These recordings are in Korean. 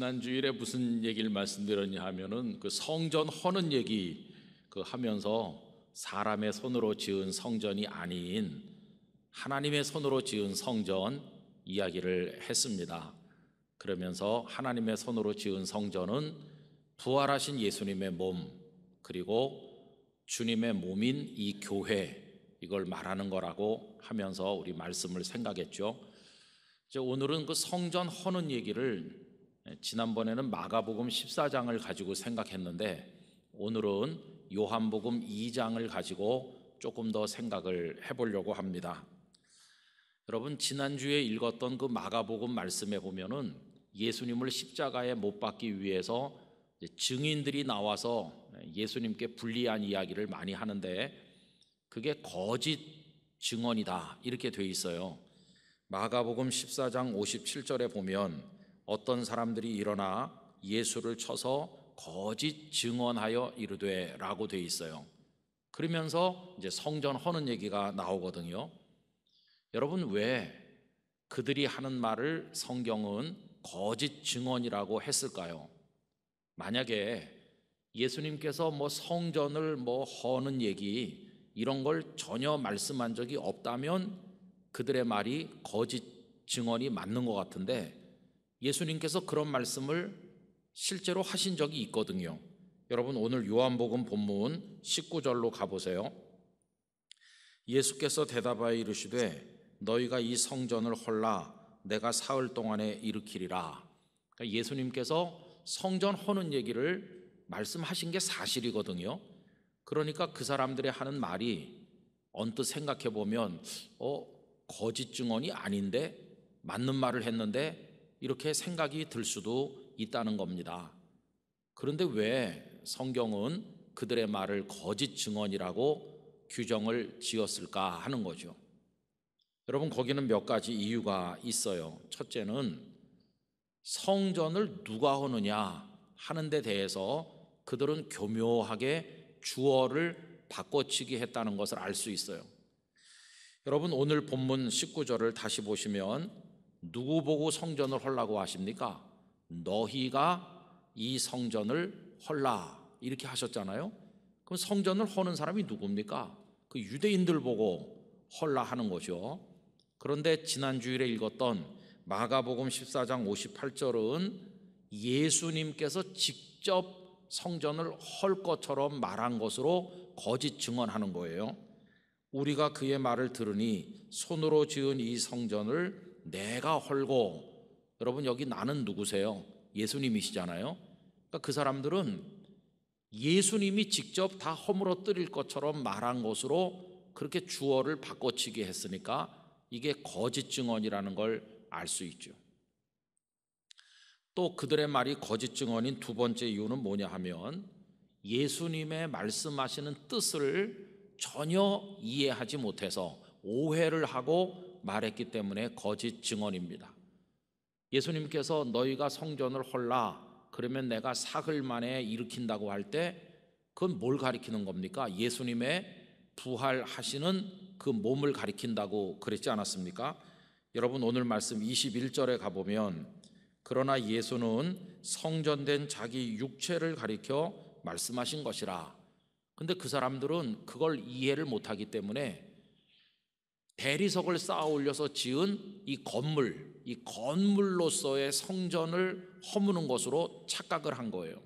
지난 주일에 무슨 얘기를 말씀드렸냐 하면은 그 성전 허는 얘기 그 하면서 사람의 손으로 지은 성전이 아닌 하나님의 손으로 지은 성전 이야기를 했습니다. 그러면서 하나님의 손으로 지은 성전은 부활하신 예수님의 몸 그리고 주님의 몸인 이 교회 이걸 말하는 거라고 하면서 우리 말씀을 생각했죠. 이제 오늘은 그 성전 허는 얘기를 예, 지난번에는 마가복음 14장을 가지고 생각했는데 오늘은 요한복음 2장을 가지고 조금 더 생각을 해보려고 합니다. 여러분 지난주에 읽었던 그 마가복음 말씀에 보면은 예수님을 십자가에 못 박기 위해서 증인들이 나와서 예수님께 불리한 이야기를 많이 하는데 그게 거짓 증언이다 이렇게 돼 있어요. 마가복음 14장 57절에 보면 어떤 사람들이 일어나 예수를 쳐서 거짓 증언하여 이르되라고 돼 있어요. 그러면서 이제 성전 허는 얘기가 나오거든요. 여러분 왜 그들이 하는 말을 성경은 거짓 증언이라고 했을까요? 만약에 예수님께서 뭐 성전을 뭐 허는 얘기 이런 걸 전혀 말씀한 적이 없다면 그들의 말이 거짓 증언이 맞는 것 같은데 예수님께서 그런 말씀을 실제로 하신 적이 있거든요. 여러분 오늘 요한복음 본문 19절로 가보세요. 예수께서 대답하여 이르시되 너희가 이 성전을 헐라 내가 사흘 동안에 일으키리라. 그러니까 예수님께서 성전 허는 얘기를 말씀하신 게 사실이거든요. 그러니까 그 사람들의 하는 말이 언뜻 생각해 보면 어 거짓 증언이 아닌데 맞는 말을 했는데 이렇게 생각이 들 수도 있다는 겁니다. 그런데 왜 성경은 그들의 말을 거짓 증언이라고 규정을 지었을까 하는 거죠. 여러분, 거기는 몇 가지 이유가 있어요. 첫째는 성전을 누가 하느냐 하는 데 대해서 그들은 교묘하게 주어를 바꿔치기 했다는 것을 알 수 있어요. 여러분, 오늘 본문 19절을 다시 보시면 누구 보고 성전을 헐라고 하십니까? 너희가 이 성전을 헐라 이렇게 하셨잖아요. 그럼 성전을 허는 사람이 누굽니까? 그 유대인들 보고 헐라 하는 거죠. 그런데 지난 주일에 읽었던 마가복음 14장 58절은 예수님께서 직접 성전을 헐 것처럼 말한 것으로 거짓 증언하는 거예요. 우리가 그의 말을 들으니 손으로 지은 이 성전을 내가 헐고 여러분 여기 나는 누구세요? 예수님이시잖아요. 그러니까 그 사람들은 예수님이 직접 다 허물어뜨릴 것처럼 말한 것으로 그렇게 주어를 바꿔치기 했으니까 이게 거짓 증언이라는 걸 알 수 있죠. 또 그들의 말이 거짓 증언인 두 번째 이유는 뭐냐 하면 예수님의 말씀하시는 뜻을 전혀 이해하지 못해서 오해를 하고 말했기 때문에 거짓 증언입니다. 예수님께서 너희가 성전을 헐라 그러면 내가 사흘 만에 일으킨다고 할 때 그건 뭘 가리키는 겁니까? 예수님의 부활하시는 그 몸을 가리킨다고 그랬지 않았습니까? 여러분 오늘 말씀 21절에 가보면 그러나 예수는 성전된 자기 육체를 가리켜 말씀하신 것이라. 근데 그 사람들은 그걸 이해를 못하기 때문에 대리석을 쌓아 올려서 지은 이 건물, 이 건물로서의 성전을 허무는 것으로 착각을 한 거예요.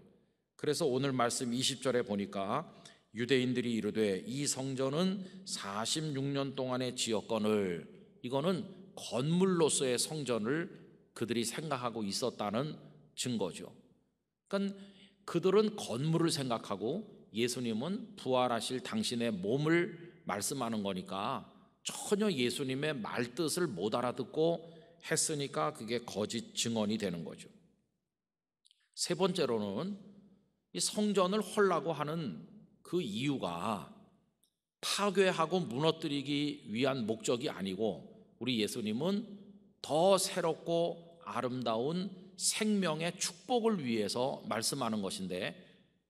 그래서 오늘 말씀 20절에 보니까 유대인들이 이르되 이 성전은 46년 동안의 지역권을 이거는 건물로서의 성전을 그들이 생각하고 있었다는 증거죠. 그러니까 그들은 건물을 생각하고 예수님은 부활하실 당신의 몸을 말씀하는 거니까 전혀 예수님의 말뜻을 못 알아듣고 했으니까 그게 거짓 증언이 되는 거죠. 세 번째로는 이 성전을 헐라고 하는 그 이유가 파괴하고 무너뜨리기 위한 목적이 아니고 우리 예수님은 더 새롭고 아름다운 생명의 축복을 위해서 말씀하는 것인데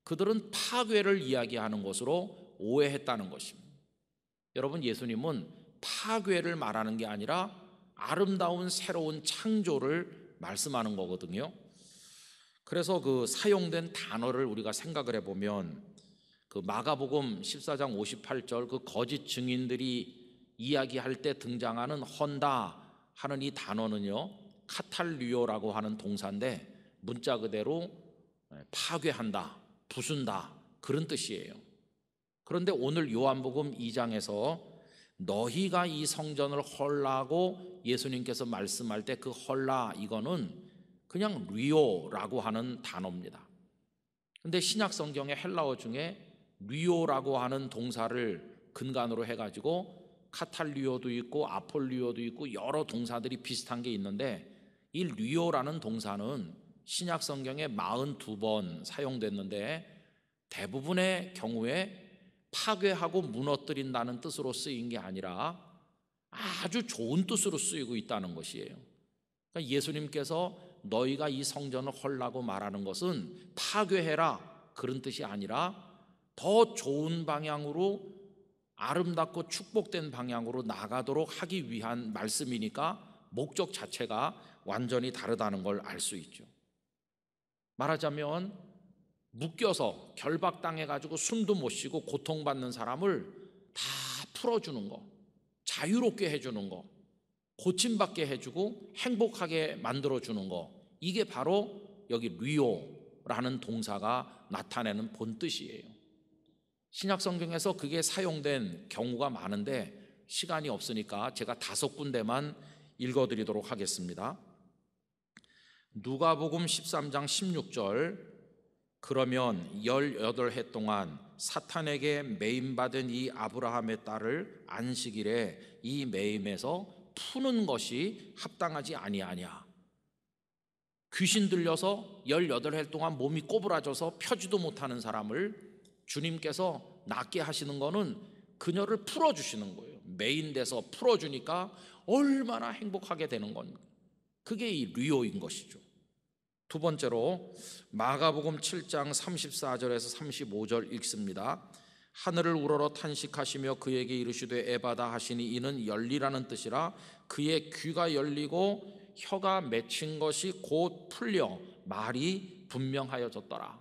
그들은 파괴를 이야기하는 것으로 오해했다는 것입니다. 여러분 예수님은 파괴를 말하는 게 아니라 아름다운 새로운 창조를 말씀하는 거거든요. 그래서 그 사용된 단어를 우리가 생각을 해보면 그 마가복음 14장 58절 그 거짓 증인들이 이야기할 때 등장하는 헌다 하는 이 단어는요 카탈리오라고 하는 동사인데 문자 그대로 예, 파괴한다, 부순다 그런 뜻이에요. 그런데 오늘 요한복음 2장에서 너희가 이 성전을 헐라고 예수님께서 말씀할 때 그 헐라 이거는 그냥 리오라고 하는 단어입니다. 근데 신약 성경의 헬라어 중에 리오라고 하는 동사를 근간으로 해가지고 카탈리오도 있고 아폴리오도 있고 여러 동사들이 비슷한 게 있는데 이 리오라는 동사는 신약 성경에 42번 사용됐는데 대부분의 경우에 파괴하고 무너뜨린다는 뜻으로 쓰인 게 아니라 아주 좋은 뜻으로 쓰이고 있다는 것이에요. 그러니까 예수님께서 너희가 이 성전을 헐라고 말하는 것은 파괴해라 그런 뜻이 아니라 더 좋은 방향으로 아름답고 축복된 방향으로 나가도록 하기 위한 말씀이니까 목적 자체가 완전히 다르다는 걸 알 수 있죠. 말하자면 묶여서 결박당해가지고 숨도 못 쉬고 고통받는 사람을 다 풀어주는 거, 자유롭게 해주는 거, 고침받게 해주고 행복하게 만들어주는 거, 이게 바로 여기 리오라는 동사가 나타내는 본 뜻이에요. 신약 성경에서 그게 사용된 경우가 많은데 시간이 없으니까 제가 다섯 군데만 읽어드리도록 하겠습니다. 누가복음 13장 16절 그러면 18해 동안 사탄에게 매임받은 이 아브라함의 딸을 안식일에 이 매임에서 푸는 것이 합당하지 아니하냐. 귀신 들려서 18해 동안 몸이 꼬부라져서 펴지도 못하는 사람을 주님께서 낫게 하시는 거는 그녀를 풀어주시는 거예요. 매인돼서 풀어주니까 얼마나 행복하게 되는 건 그게 이 리오인 것이죠. 두 번째로 마가복음 7장 34절에서 35절 읽습니다. 하늘을 우러러 탄식하시며 그에게 이르시되 에바다 하시니 이는 열리라는 뜻이라 그의 귀가 열리고 혀가 맺힌 것이 곧 풀려 말이 분명하여졌더라.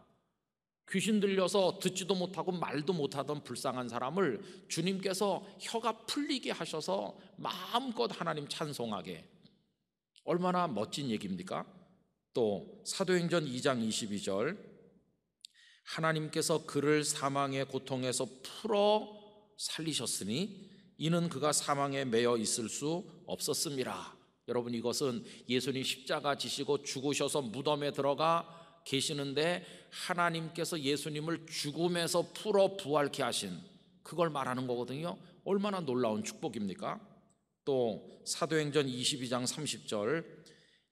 귀신 들려서 듣지도 못하고 말도 못하던 불쌍한 사람을 주님께서 혀가 풀리게 하셔서 마음껏 하나님 찬송하게 얼마나 멋진 얘기입니까? 또 사도행전 2장 22절 하나님께서 그를 사망의 고통에서 풀어 살리셨으니 이는 그가 사망에 매여 있을 수 없었습니다. 여러분 이것은 예수님 십자가 지시고 죽으셔서 무덤에 들어가 계시는데 하나님께서 예수님을 죽음에서 풀어 부활케 하신 그걸 말하는 거거든요. 얼마나 놀라운 축복입니까? 또 사도행전 22장 30절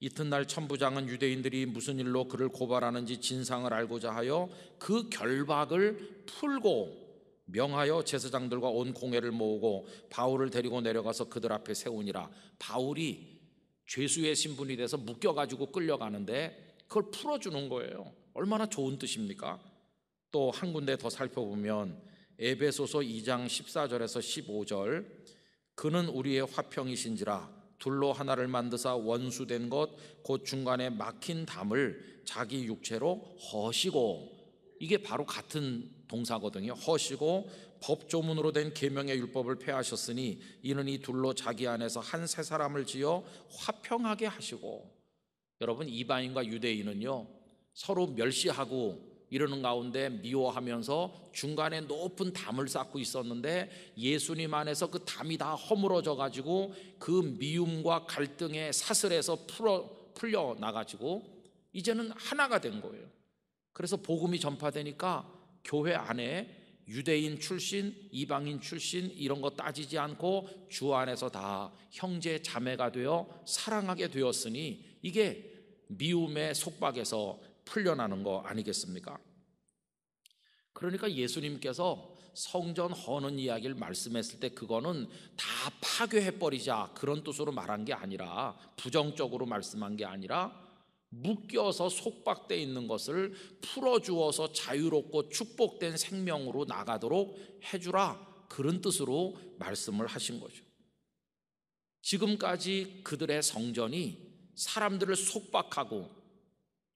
이튿날 천부장은 유대인들이 무슨 일로 그를 고발하는지 진상을 알고자 하여 그 결박을 풀고 명하여 제사장들과 온 공회를 모으고 바울을 데리고 내려가서 그들 앞에 세우니라. 바울이 죄수의 신분이 돼서 묶여가지고 끌려가는데 그걸 풀어주는 거예요. 얼마나 좋은 뜻입니까? 또 한 군데 더 살펴보면 에베소서 2장 14절에서 15절 그는 우리의 화평이신지라 둘로 하나를 만드사 원수된 것 곧 중간에 막힌 담을 자기 육체로 허시고 이게 바로 같은 동사거든요. 허시고 법조문으로 된 계명의 율법을 폐하셨으니 이는 이 둘로 자기 안에서 한 세 사람을 지어 화평하게 하시고 여러분 이방인과 유대인은요 서로 멸시하고 이러는 가운데 미워하면서 중간에 높은 담을 쌓고 있었는데 예수님 안에서 그 담이 다 허물어져 가지고 그 미움과 갈등의 사슬에서 풀어 풀려 나가지고 이제는 하나가 된 거예요. 그래서 복음이 전파되니까 교회 안에 유대인 출신, 이방인 출신 이런 거 따지지 않고 주 안에서 다 형제 자매가 되어 사랑하게 되었으니 이게 미움의 속박에서 풀려나는 거 아니겠습니까? 그러니까 예수님께서 성전 허는 이야기를 말씀했을 때 그거는 다 파괴해버리자 그런 뜻으로 말한 게 아니라 부정적으로 말씀한 게 아니라 묶여서 속박돼 있는 것을 풀어주어서 자유롭고 축복된 생명으로 나가도록 해주라 그런 뜻으로 말씀을 하신 거죠. 지금까지 그들의 성전이 사람들을 속박하고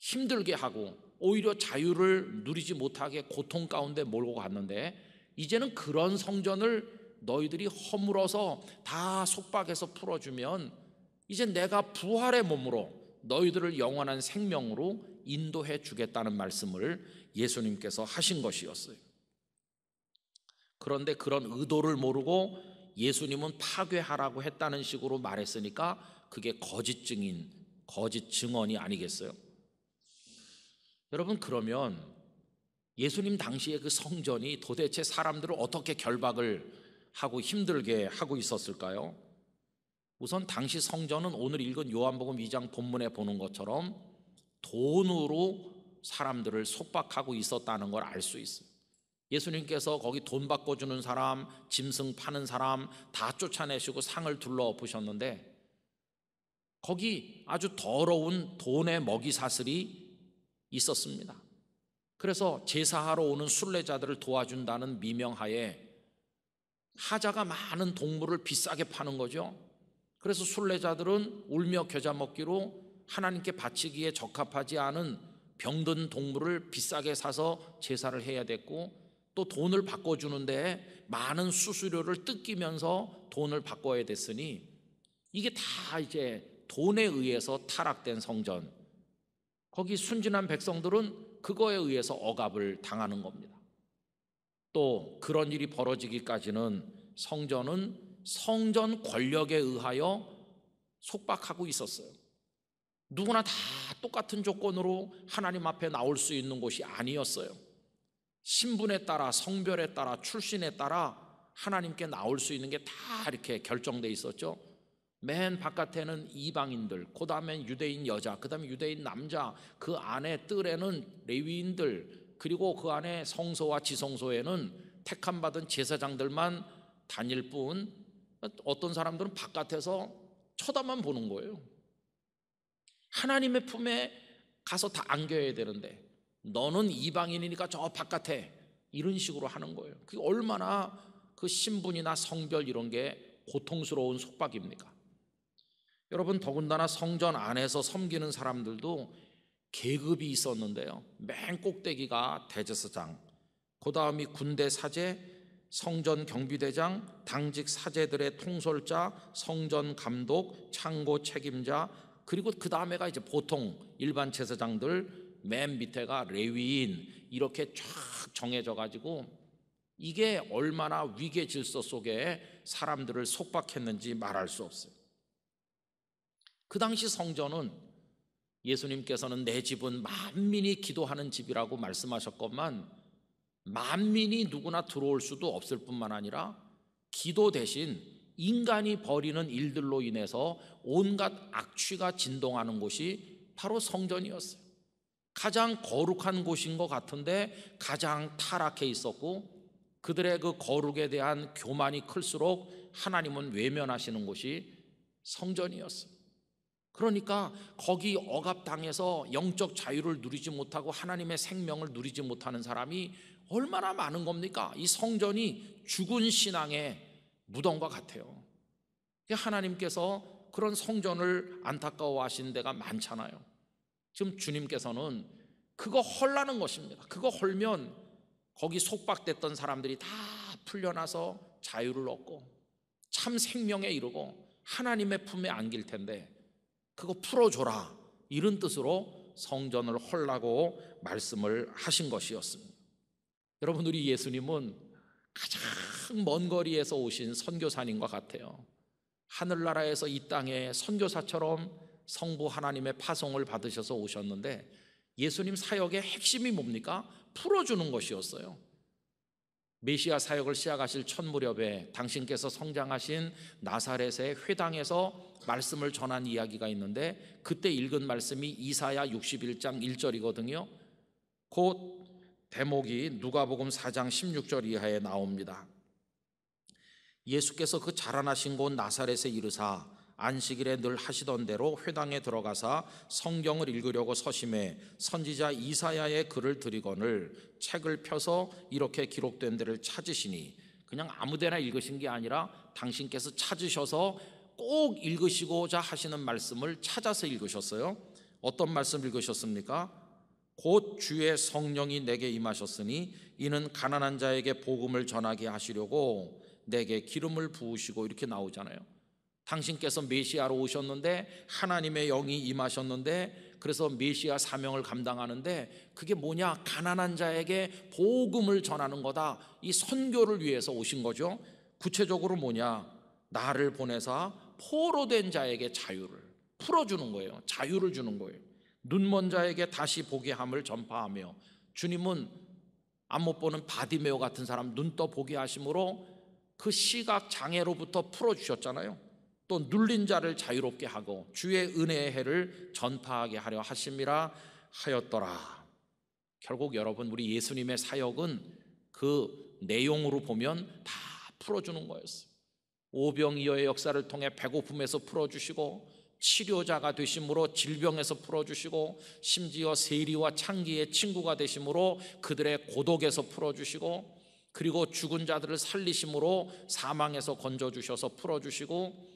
힘들게 하고 오히려 자유를 누리지 못하게 고통 가운데 몰고 갔는데 이제는 그런 성전을 너희들이 허물어서 다 속박해서 풀어주면 이제 내가 부활의 몸으로 너희들을 영원한 생명으로 인도해 주겠다는 말씀을 예수님께서 하신 것이었어요. 그런데 그런 의도를 모르고 예수님은 파괴하라고 했다는 식으로 말했으니까 그게 거짓 증인, 거짓 증언이 아니겠어요? 여러분 그러면 예수님 당시의 그 성전이 도대체 사람들을 어떻게 결박을 하고 힘들게 하고 있었을까요? 우선 당시 성전은 오늘 읽은 요한복음 2장 본문에 보는 것처럼 돈으로 사람들을 속박하고 있었다는 걸 알 수 있어요. 예수님께서 거기 돈 받고 주는 사람, 짐승 파는 사람 다 쫓아내시고 상을 둘러보셨는데 거기 아주 더러운 돈의 먹이 사슬이 있었습니다. 그래서 제사하러 오는 순례자들을 도와준다는 미명하에 하자가 많은 동물을 비싸게 파는 거죠. 그래서 순례자들은 울며 겨자 먹기로 하나님께 바치기에 적합하지 않은 병든 동물을 비싸게 사서 제사를 해야 됐고 또 돈을 바꿔주는데 많은 수수료를 뜯기면서 돈을 바꿔야 됐으니 이게 다 이제 돈에 의해서 타락된 성전 거기 순진한 백성들은 그거에 의해서 억압을 당하는 겁니다. 또 그런 일이 벌어지기까지는 성전은 성전 권력에 의하여 속박하고 있었어요. 누구나 다 똑같은 조건으로 하나님 앞에 나올 수 있는 곳이 아니었어요. 신분에 따라 성별에 따라 출신에 따라 하나님께 나올 수 있는 게 다 이렇게 결정돼 있었죠. 맨 바깥에는 이방인들, 그 다음엔 유대인 여자, 그 다음에 유대인 남자, 그 안에 뜰에는 레위인들, 그리고 그 안에 성소와 지성소에는 택함 받은 제사장들만 다닐 뿐 어떤 사람들은 바깥에서 쳐다만 보는 거예요. 하나님의 품에 가서 다 안겨야 되는데 너는 이방인이니까 저 바깥에 이런 식으로 하는 거예요. 그게 얼마나 그 신분이나 성별 이런 게 고통스러운 속박입니까? 여러분 더군다나 성전 안에서 섬기는 사람들도 계급이 있었는데요. 맨 꼭대기가 대제사장, 그 다음이 군대 사제, 성전 경비대장, 당직 사제들의 통솔자, 성전 감독, 창고 책임자, 그리고 그 다음에가 이제 보통 일반 제사장들, 맨 밑에가 레위인 이렇게 쫙 정해져 가지고 이게 얼마나 위계 질서 속에 사람들을 속박했는지 말할 수 없어요. 그 당시 성전은 예수님께서는 내 집은 만민이 기도하는 집이라고 말씀하셨건만 만민이 누구나 들어올 수도 없을 뿐만 아니라 기도 대신 인간이 버리는 일들로 인해서 온갖 악취가 진동하는 곳이 바로 성전이었어요. 가장 거룩한 곳인 것 같은데 가장 타락해 있었고 그들의 그 거룩에 대한 교만이 클수록 하나님은 외면하시는 곳이 성전이었어요. 그러니까 거기 억압당해서 영적 자유를 누리지 못하고 하나님의 생명을 누리지 못하는 사람이 얼마나 많은 겁니까? 이 성전이 죽은 신앙의 무덤과 같아요. 그 하나님께서 그런 성전을 안타까워하시는 데가 많잖아요. 지금 주님께서는 그거 헐라는 것입니다. 그거 헐면 거기 속박됐던 사람들이 다 풀려나서 자유를 얻고 참 생명에 이르고 하나님의 품에 안길 텐데 그거 풀어줘라. 이런 뜻으로 성전을 헐라고 말씀을 하신 것이었습니다. 여러분, 우리 예수님은 가장 먼 거리에서 오신 선교사님과 같아요. 하늘나라에서 이 땅에 선교사처럼 성부 하나님의 파송을 받으셔서 오셨는데 예수님 사역의 핵심이 뭡니까? 풀어주는 것이었어요. 메시아 사역을 시작하실 첫 무렵에 당신께서 성장하신 나사렛의 회당에서 말씀을 전한 이야기가 있는데 그때 읽은 말씀이 이사야 61장 1절이거든요. 곧 대목이 누가복음 4장 16절 이하에 나옵니다. 예수께서 그 자라나신 곳 나사렛에 이르사 안식일에 늘 하시던 대로 회당에 들어가사 성경을 읽으려고 서심해 선지자 이사야의 글을 드리거늘 책을 펴서 이렇게 기록된 데를 찾으시니 그냥 아무데나 읽으신 게 아니라 당신께서 찾으셔서 꼭 읽으시고자 하시는 말씀을 찾아서 읽으셨어요. 어떤 말씀 읽으셨습니까? 곧 주의 성령이 내게 임하셨으니 이는 가난한 자에게 복음을 전하게 하시려고 내게 기름을 부으시고 이렇게 나오잖아요. 당신께서 메시아로 오셨는데 하나님의 영이 임하셨는데 그래서 메시아 사명을 감당하는데 그게 뭐냐? 가난한 자에게 복음을 전하는 거다. 이 선교를 위해서 오신 거죠. 구체적으로 뭐냐? 나를 보내서 포로 된 자에게 자유를 풀어주는 거예요. 자유를 주는 거예요. 눈먼 자에게 다시 보게 함을 전파하며 주님은 안 못 보는 바디메오 같은 사람 눈 떠 보게 하심으로 그 시각 장애로부터 풀어 주셨잖아요. 또 눌린 자를 자유롭게 하고 주의 은혜의 해를 전파하게 하려 하심이라 하였더라. 결국 여러분 우리 예수님의 사역은 그 내용으로 보면 다 풀어주는 거였어요. 오병이어의 역사를 통해 배고픔에서 풀어주시고 치료자가 되심으로 질병에서 풀어주시고 심지어 세리와 창기의 친구가 되심으로 그들의 고독에서 풀어주시고 그리고 죽은 자들을 살리심으로 사망에서 건져주셔서 풀어주시고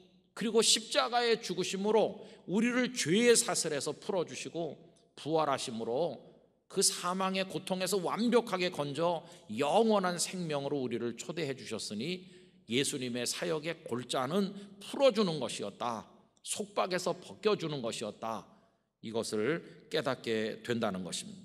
그리고 십자가의 죽으심으로 우리를 죄의 사슬에서 풀어주시고 부활하심으로 그 사망의 고통에서 완벽하게 건져 영원한 생명으로 우리를 초대해 주셨으니 예수님의 사역의 골자는 풀어주는 것이었다. 속박에서 벗겨주는 것이었다. 이것을 깨닫게 된다는 것입니다.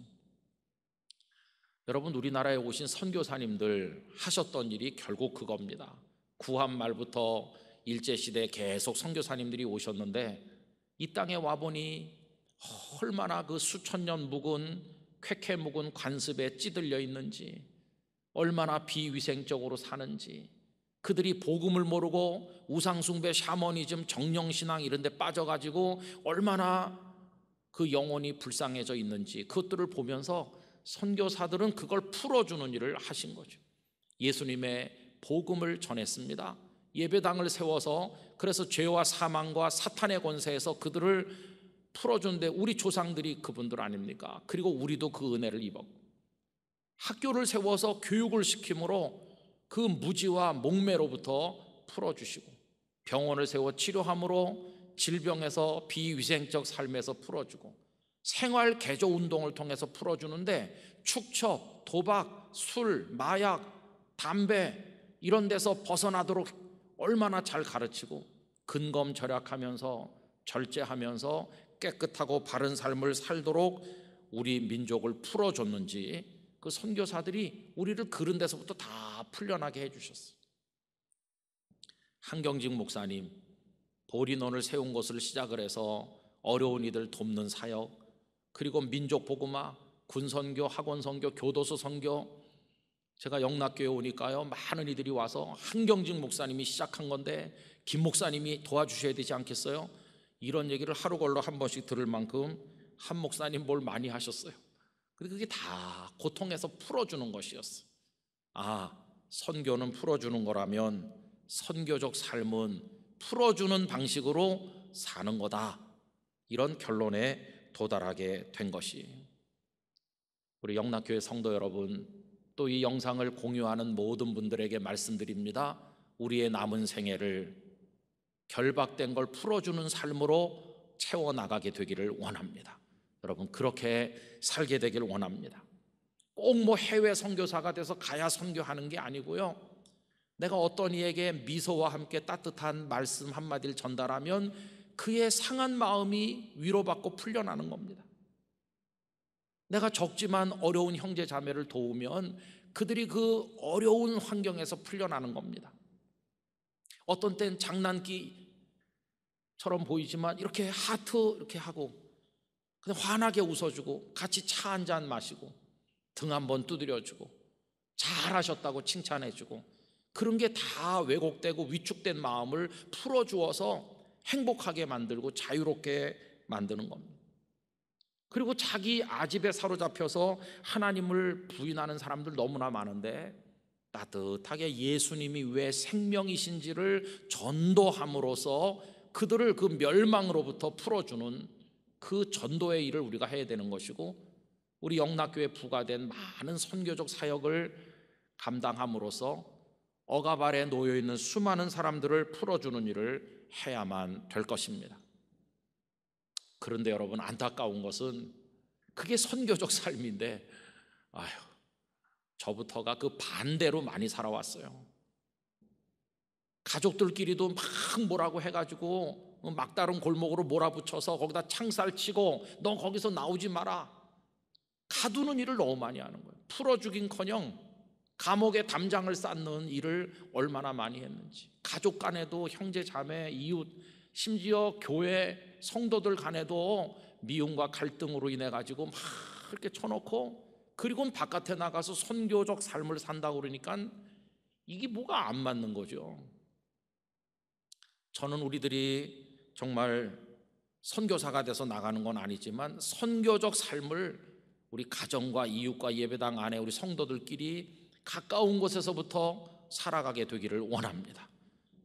여러분, 우리나라에 오신 선교사님들 하셨던 일이 결국 그겁니다. 구한 말부터 일제 시대에 계속 선교사님들이 오셨는데 이 땅에 와 보니 얼마나 그 수천 년 묵은 쾌쾌 묵은 관습에 찌들려 있는지 얼마나 비위생적으로 사는지 그들이 복음을 모르고 우상숭배, 샤머니즘, 정령신앙 이런 데 빠져가지고 얼마나 그 영혼이 불쌍해져 있는지 그것들을 보면서 선교사들은 그걸 풀어주는 일을 하신 거죠. 예수님의 복음을 전했습니다. 예배당을 세워서 그래서 죄와 사망과 사탄의 권세에서 그들을 풀어준데 우리 조상들이 그분들 아닙니까? 그리고 우리도 그 은혜를 입었고 학교를 세워서 교육을 시킴으로 그 무지와 목매로부터 풀어주시고 병원을 세워 치료함으로 질병에서 비위생적 삶에서 풀어주고 생활 개조 운동을 통해서 풀어주는데 축척, 도박, 술, 마약, 담배 이런 데서 벗어나도록 얼마나 잘 가르치고 근검 절약하면서 절제하면서 깨끗하고 바른 삶을 살도록 우리 민족을 풀어줬는지 그 선교사들이 우리를 그런 데서부터 다 풀려나게 해주셨어요. 한경직 목사님, 보리논을 세운 곳을 시작을 해서 어려운 이들 돕는 사역, 그리고 민족 복음화, 군선교, 학원선교, 교도소 선교, 제가 영락교회 오니까요 많은 이들이 와서 한경직 목사님이 시작한 건데 김 목사님이 도와주셔야 되지 않겠어요? 이런 얘기를 하루 걸러 한 번씩 들을 만큼 한 목사님 뭘 많이 하셨어요. 근데 그게 다 고통에서 풀어주는 것이었어. 요아 선교는 풀어주는 거라면 선교적 삶은 풀어주는 방식으로 사는 거다. 이런 결론에 도달하게 된 것이 우리 영락교회 성도 여러분 또이 영상을 공유하는 모든 분들에게 말씀드립니다. 우리의 남은 생애를 결박된 걸 풀어주는 삶으로 채워나가게 되기를 원합니다. 여러분 그렇게 살게 되길 원합니다. 꼭 뭐 해외 선교사가 돼서 가야 선교하는 게 아니고요. 내가 어떤 이에게 미소와 함께 따뜻한 말씀 한마디를 전달하면 그의 상한 마음이 위로받고 풀려나는 겁니다. 내가 적지만 어려운 형제 자매를 도우면 그들이 그 어려운 환경에서 풀려나는 겁니다. 어떤 땐 장난기처럼 보이지만 이렇게 하트 이렇게 하고 그냥 환하게 웃어주고 같이 차 한 잔 마시고 등 한 번 두드려주고 잘하셨다고 칭찬해주고 그런 게 다 왜곡되고 위축된 마음을 풀어주어서 행복하게 만들고 자유롭게 만드는 겁니다. 그리고 자기 아집에 사로잡혀서 하나님을 부인하는 사람들 너무나 많은데 따뜻하게 예수님이 왜 생명이신지를 전도함으로써 그들을 그 멸망으로부터 풀어주는 그 전도의 일을 우리가 해야 되는 것이고 우리 영락교회 부과된 많은 선교적 사역을 감당함으로써 억압 아래 놓여 있는 수많은 사람들을 풀어주는 일을 해야만 될 것입니다. 그런데 여러분 안타까운 것은 그게 선교적 삶인데 아휴 저부터가 그 반대로 많이 살아왔어요. 가족들끼리도 막 뭐라고 해가지고 막다른 골목으로 몰아붙여서 거기다 창살 치고 너 거기서 나오지 마라. 가두는 일을 너무 많이 하는 거예요. 풀어 죽인커녕 감옥에 담장을 쌓는 일을 얼마나 많이 했는지 가족 간에도 형제 자매 이웃 심지어 교회 성도들 간에도 미움과 갈등으로 인해 가지고 막 이렇게 쳐놓고 그리고 바깥에 나가서 선교적 삶을 산다고 그러니까 이게 뭐가 안 맞는 거죠. 저는 우리들이 정말 선교사가 돼서 나가는 건 아니지만 선교적 삶을 우리 가정과 이웃과 예배당 안에 우리 성도들끼리 가까운 곳에서부터 살아가게 되기를 원합니다.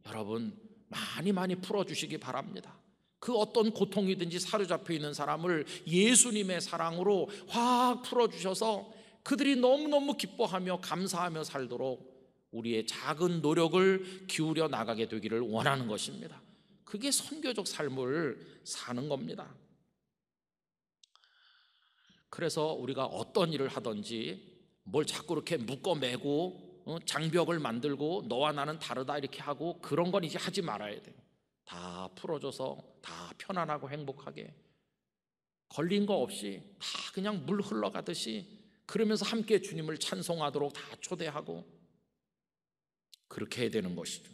여러분 많이 많이 풀어주시기 바랍니다. 그 어떤 고통이든지 사로잡혀 있는 사람을 예수님의 사랑으로 확 풀어주셔서 그들이 너무너무 기뻐하며 감사하며 살도록 우리의 작은 노력을 기울여 나가게 되기를 원하는 것입니다. 그게 선교적 삶을 사는 겁니다. 그래서 우리가 어떤 일을 하든지 뭘 자꾸 이렇게 묶어매고 어? 장벽을 만들고 너와 나는 다르다 이렇게 하고 그런 건 이제 하지 말아야 돼요. 다 풀어줘서 다 편안하고 행복하게 걸린 거 없이 다 그냥 물 흘러가듯이 그러면서 함께 주님을 찬송하도록 다 초대하고 그렇게 해야 되는 것이죠.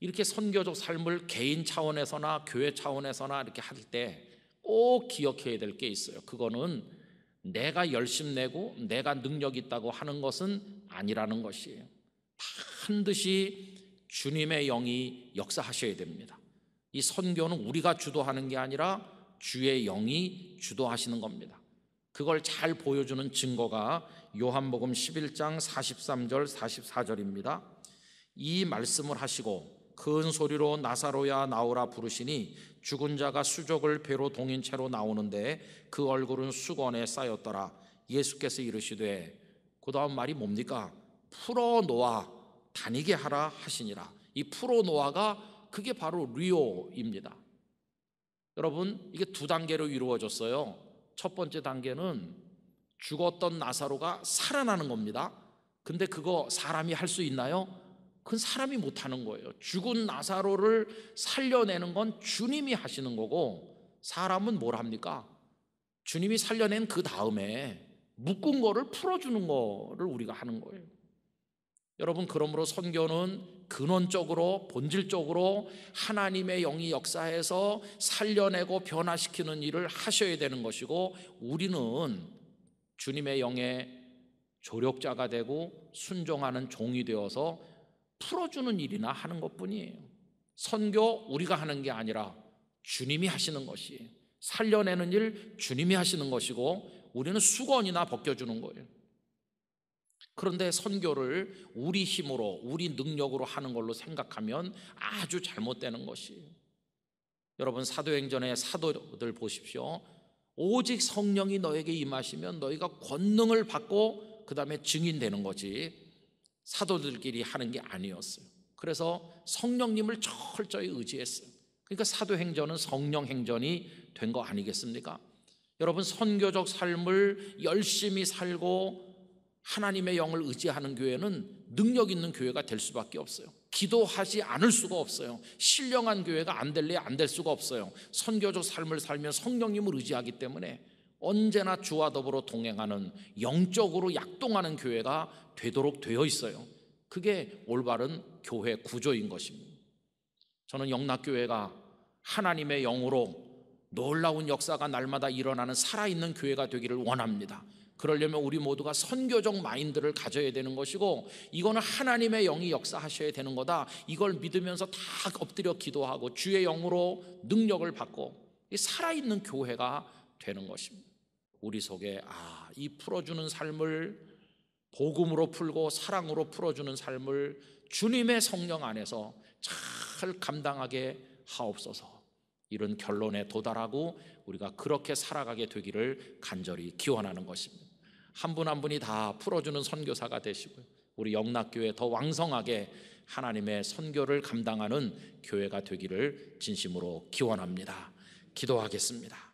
이렇게 선교적 삶을 개인 차원에서나 교회 차원에서나 이렇게 할 때 꼭 기억해야 될 게 있어요. 그거는 내가 열심 내고 내가 능력 있다고 하는 것은 아니라는 것이에요. 반드시 주님의 영이 역사하셔야 됩니다. 이 선교는 우리가 주도하는 게 아니라 주의 영이 주도하시는 겁니다. 그걸 잘 보여주는 증거가 요한복음 11장 43절 44절입니다. 이 말씀을 하시고 큰 소리로 나사로야 나오라 부르시니 죽은 자가 수족을 배로 동인 채로 나오는데 그 얼굴은 수건에 쌓였더라. 예수께서 이르시되 그 다음 말이 뭡니까? 풀어놓아 다니게 하라 하시니라. 이 풀어놓아가 그게 바로 리오입니다. 여러분 이게 두 단계로 이루어졌어요. 첫 번째 단계는 죽었던 나사로가 살아나는 겁니다. 근데 그거 사람이 할 수 있나요? 그건 사람이 못하는 거예요. 죽은 나사로를 살려내는 건 주님이 하시는 거고 사람은 뭘 합니까? 주님이 살려낸 그 다음에 묶은 거를 풀어주는 거를 우리가 하는 거예요. 음. 여러분 그러므로 선교는 근원적으로 본질적으로 하나님의 영이 역사해서 살려내고 변화시키는 일을 하셔야 되는 것이고 우리는 주님의 영의 조력자가 되고 순종하는 종이 되어서 풀어주는 일이나 하는 것뿐이에요. 선교 우리가 하는 게 아니라 주님이 하시는 것이에요. 살려내는 일 주님이 하시는 것이고 우리는 수건이나 벗겨주는 거예요. 그런데 선교를 우리 힘으로, 우리 능력으로 하는 걸로 생각하면 아주 잘못되는 것이에요. 여러분, 사도행전의 사도들 보십시오. 오직 성령이 너에게 임하시면 너희가 권능을 받고 그 다음에 증인되는 거지. 사도들끼리 하는 게 아니었어요. 그래서 성령님을 철저히 의지했어요. 그러니까 사도행전은 성령행전이 된 거 아니겠습니까? 여러분 선교적 삶을 열심히 살고 하나님의 영을 의지하는 교회는 능력 있는 교회가 될 수밖에 없어요. 기도하지 않을 수가 없어요. 신령한 교회가 안 될래 안 될 수가 없어요. 선교적 삶을 살면 성령님을 의지하기 때문에 언제나 주와 더불어 동행하는 영적으로 약동하는 교회가 되도록 되어 있어요. 그게 올바른 교회 구조인 것입니다. 저는 영락교회가 하나님의 영으로 놀라운 역사가 날마다 일어나는 살아있는 교회가 되기를 원합니다. 그러려면 우리 모두가 선교적 마인드를 가져야 되는 것이고 이거는 하나님의 영이 역사하셔야 되는 거다. 이걸 믿으면서 다 엎드려 기도하고 주의 영으로 능력을 받고 살아있는 교회가 되는 것입니다. 우리 속에 아, 이 풀어주는 삶을 복음으로 풀고 사랑으로 풀어주는 삶을 주님의 성령 안에서 잘 감당하게 하옵소서. 이런 결론에 도달하고 우리가 그렇게 살아가게 되기를 간절히 기원하는 것입니다. 한 분 한 분이 다 풀어주는 선교사가 되시고요. 우리 영락교회 더 왕성하게 하나님의 선교를 감당하는 교회가 되기를 진심으로 기원합니다. 기도하겠습니다.